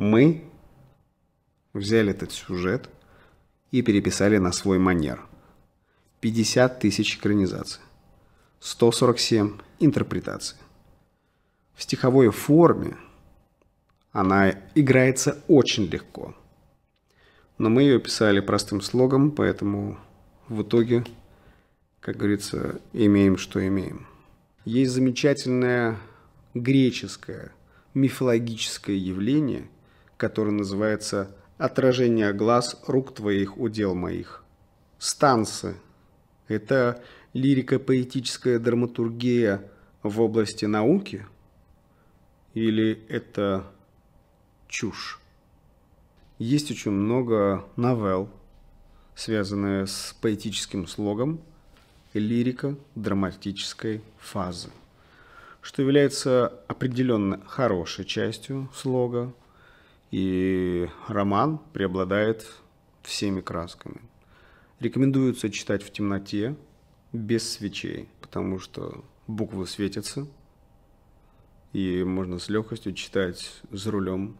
Мы взяли этот сюжет и переписали на свой манер. 50 тысяч экранизаций, 147 интерпретаций. В стиховой форме она играется очень легко. Но мы ее писали простым слогом, поэтому в итоге, как говорится, имеем, что имеем. Есть замечательное греческое мифологическое явление – который называется «Отражение глаз рук твоих удел моих». Стансы – это лирико-поэтическая драматургия в области науки? Или это чушь? Есть очень много новелл, связанные с поэтическим слогом лирико-драматической фазы, что является определенно хорошей частью слога, и роман преобладает всеми красками. Рекомендуется читать в темноте, без свечей, потому что буквы светятся, и можно с легкостью читать за рулем